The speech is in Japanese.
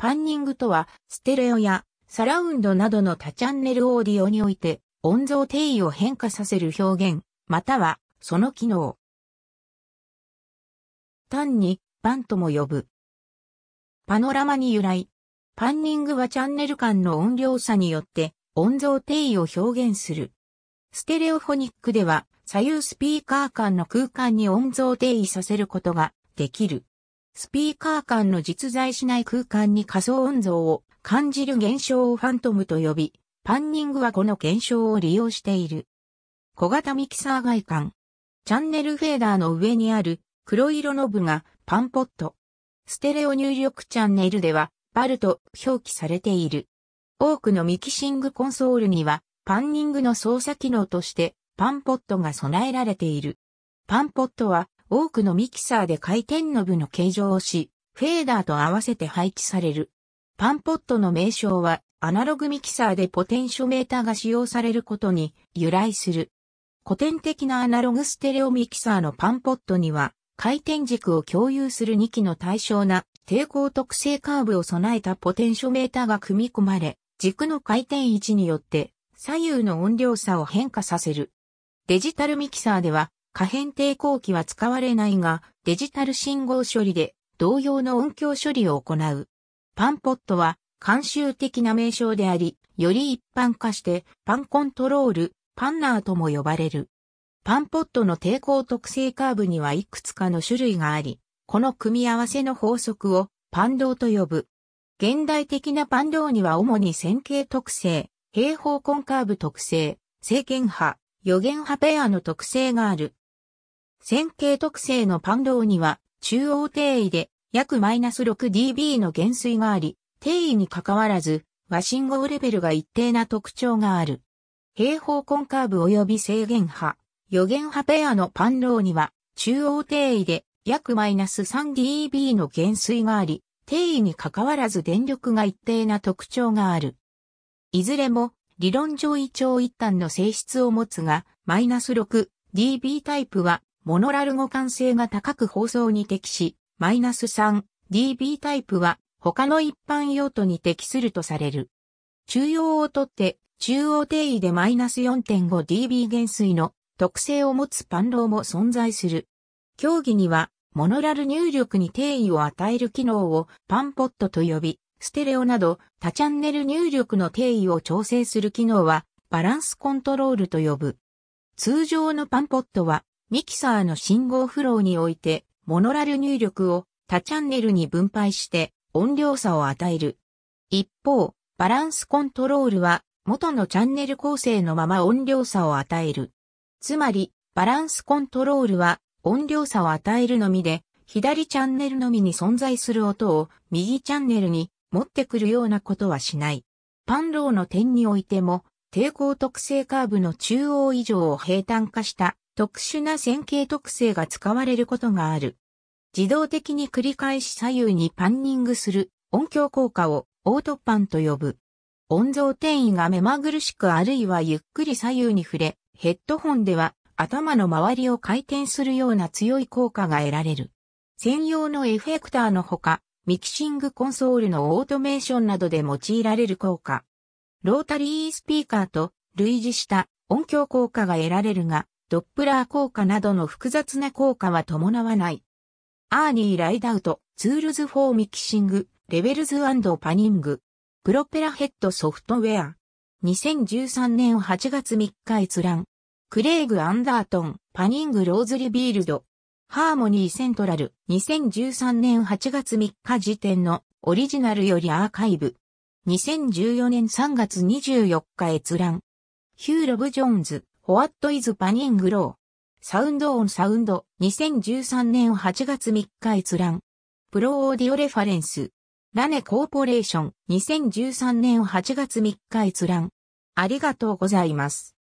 パンニングとは、ステレオやサラウンドなどの多チャンネルオーディオにおいて、音像定位を変化させる表現、または、その機能。単に、パンとも呼ぶ。パノラマに由来。パンニングはチャンネル間の音量差によって、音像定位を表現する。ステレオフォニックでは、左右スピーカー間の空間に音像定位させることができる。スピーカー間の実在しない空間に仮想音像を感じる現象をファントムと呼び、パンニングはこの現象を利用している。小型ミキサー外観。チャンネルフェーダーの上にある黒色の部がパンポット。ステレオ入力チャンネルではバルと表記されている。多くのミキシングコンソールにはパンニングの操作機能としてパンポットが備えられている。パンポットは多くのミキサーで回転ノブの形状をし、フェーダーと合わせて配置される。パンポットの名称は、アナログミキサーでポテンショメーターが使用されることに由来する。古典的なアナログステレオミキサーのパンポットには、回転軸を共有する2機の対象な抵抗特性カーブを備えたポテンショメーターが組み込まれ、軸の回転位置によって左右の音量差を変化させる。デジタルミキサーでは可変抵抗器は使われないが、デジタル信号処理で同様の音響処理を行う。パンポットは慣習的な名称であり、より一般化してパンコントロール、パンナーとも呼ばれる。パンポットの抵抗特性カーブにはいくつかの種類があり、この組み合わせの法則をパンウと呼ぶ。現代的なパンウには主に線形特性、平方根カーブ特性、正弦波、予言波ペアの特性がある。線形特性のパンローには、中央定位で約マイナス 6dB の減衰があり、定位に関わらず、和信号レベルが一定な特徴がある。平方根カーブ及び制限波、予言波ペアのパンローには、中央定位で約マイナス 3dB の減衰があり、定位に関わらず電力が一定な特徴がある。いずれも、理論上一長一端の性質を持つが、マイナス 6dB タイプはモノラル互換性が高く放送に適し、マイナス 3dB タイプは他の一般用途に適するとされる。中央をとって、中央定位でマイナス 4.5dB 減衰の特性を持つパンローも存在する。競技には、モノラル入力に定位を与える機能をパンポットと呼び、ステレオなど多チャンネル入力の定位を調整する機能はバランスコントロールと呼ぶ。通常のパンポットはミキサーの信号フローにおいて、モノラル入力を多チャンネルに分配して音量差を与える。一方、バランスコントロールは元のチャンネル構成のまま音量差を与える。つまり、バランスコントロールは音量差を与えるのみで、左チャンネルのみに存在する音を右チャンネルに持ってくるようなことはしない。パンローの点においても、抵抗特性カーブの中央以上を平坦化した特殊な線形特性が使われることがある。自動的に繰り返し左右にパンニングする音響効果をオートパンと呼ぶ。音像転移が目まぐるしくあるいはゆっくり左右に触れ、ヘッドホンでは頭の周りを回転するような強い効果が得られる。専用のエフェクターのほか、ミキシングコンソールのオートメーションなどで用いられる効果。ロータリースピーカーと類似した音響効果が得られるが、ドップラー効果などの複雑な効果は伴わない。アーニー・ライダウト、ツールズ・フォー・ミキシング、レベルズパニング、プロペラヘッドソフトウェア。2013年8月3日閲覧。クレイグ・アンダートン、パニング・ローズ・リビールド。ハーモニー・セントラル、2013年8月3日時点のオリジナルよりアーカイブ。2014年3月24日閲覧。ヒュー・ロブ・ジョーンズ、What is Panning w サウンドオンサウンド2013年8月3日閲覧。プロオーディオレファレンス。ラネコーポレーション2013年8月3日閲覧。ありがとうございます。